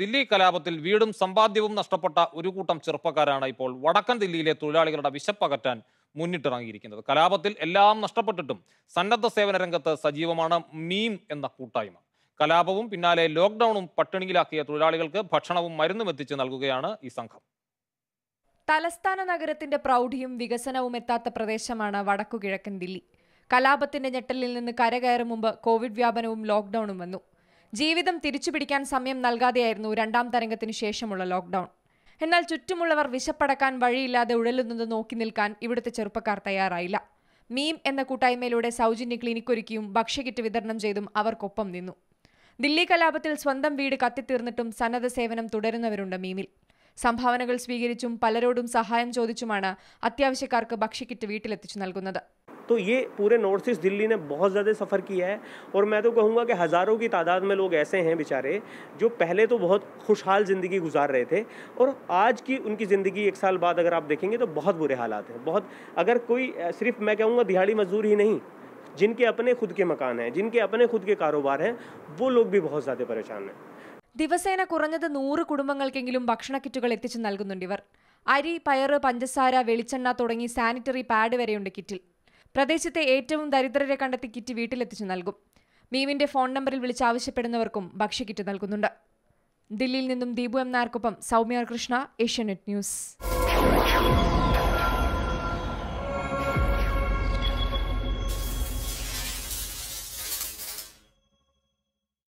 ദില്ലി കലാപത്തിൽ വീടും സമ്പാദ്യവും നഷ്ടപ്പെട്ട ഒരു കൂട്ടം ചെറുപ്പക്കാരാണ് ഇപ്പോൾ വടക്കൻ ദില്ലിയിലെ തൊഴിലാളികളുടെ വിശപ്പകറ്റാൻ മുന്നിട്ടിറങ്ങിയിരിക്കുന്നത് കലാപത്തിൽ എല്ലാം നഷ്ടപ്പെട്ടിട്ടും സന്നദ്ധ സേവന രംഗത്ത് സജീവമാണ് മീം എന്ന കൂട്ടായ്മ കലാപവും പിന്നാലെ ലോക്ക്ഡൌണും പട്ടിണിയിലാക്കിയ തൊഴിലാളികൾക്ക് ഭക്ഷണവും മരുന്നും എത്തിച്ച് നൽകുകയാണ് ഈ സംഘം തലസ്ഥാന നഗരത്തിന്റെ പ്രൗഢിയും വികസനവും എത്താത്ത പ്രദേശമാണ് വടക്കുകിഴക്കൻ ദില്ലി കലാപത്തിന്റെ ഞെട്ടലിൽ നിന്ന് കരകയറും മുമ്പ് കോവിഡ് വ്യാപനവും ലോക്ക്ഡൌണും വന്നു ജീവിതം തിരിച്ചുപിടിക്കാൻ സമയം നൽകാതെയായിരുന്നു രണ്ടാം തരംഗത്തിന് ശേഷമുള്ള ലോക്ക്ഡൌൺ എന്നാൽ ചുറ്റുമുള്ളവർ വിശപ്പടക്കാൻ വഴിയില്ലാതെ ഉഴലുന്നത് നോക്കി നിൽക്കാൻ ഇവിടുത്തെ ചെറുപ്പക്കാർ തയ്യാറായില്ല മീം എന്ന കൂട്ടായ്മയിലൂടെ സൗജന്യ ക്ലിനിക് ഒരുക്കിയും ഭക്ഷ്യകിറ്റ് വിതരണം ചെയ്തും അവർക്കൊപ്പം നിന്നു ദില്ലി കലാപത്തിൽ സ്വന്തം വീട് കത്തിത്തീർന്നിട്ടും സന്നദ്ധ സേവനം തുടരുന്നവരുണ്ട് മീമിൽ സംഭാവനകൾ സ്വീകരിച്ചും പലരോടും സഹായം ചോദിച്ചുമാണ് അത്യാവശ്യക്കാർക്ക് ഭക്ഷ്യക്കിറ്റ് വീട്ടിലെത്തിച്ചു നൽകുന്നത് तो ये पूरे नॉर्थ ईस्ट दिल्ली ने बहुत ज़्यादा सफ़र किया है और मैं तो कहूँगा कि हज़ारों की तादाद में लोग ऐसे हैं बेचारे जो पहले तो बहुत खुशहाल ज़िंदगी गुजार रहे थे और आज की उनकी ज़िंदगी एक साल बाद अगर आप देखेंगे तो बहुत बुरे हालात हैं बहुत अगर कोई सिर्फ मैं कहूँगा दिहाड़ी मजदूर ही नहीं जिनके अपने खुद के मकान हैं जिनके अपने खुद के कारोबार हैं वो लोग भी बहुत ज़्यादा परेशान हैं ദിവസേന കുറഞ്ഞത് നൂറ് കുടുംബങ്ങൾക്കെങ്കിലും ഭക്ഷണ കിറ്റുകൾ എത്തിച്ചു നൽകുന്നുണ്ട് ഇവർ അരി പയറ് പഞ്ചസാര വെളിച്ചെണ്ണ തുടങ്ങി സാനിറ്ററി പാഡ് വരെയുണ്ട് കിറ്റിൽ പ്രദേശത്തെ ഏറ്റവും ദരിദ്രരെ കണ്ടെത്തി കിറ്റ് വീട്ടിലെത്തിച്ചു നൽകും മീമിന്റെ ഫോൺ നമ്പറിൽ വിളിച്ച് ആവശ്യപ്പെടുന്നവർക്കും ഭക്ഷ്യക്കിറ്റ് നൽകുന്നുണ്ട് ദില്ലിയിൽ നിന്നും ദീപു എം നായർക്കൊപ്പം സൗമ്യ കൃഷ്ണ ഏഷ്യാനെറ്റ് ന്യൂസ്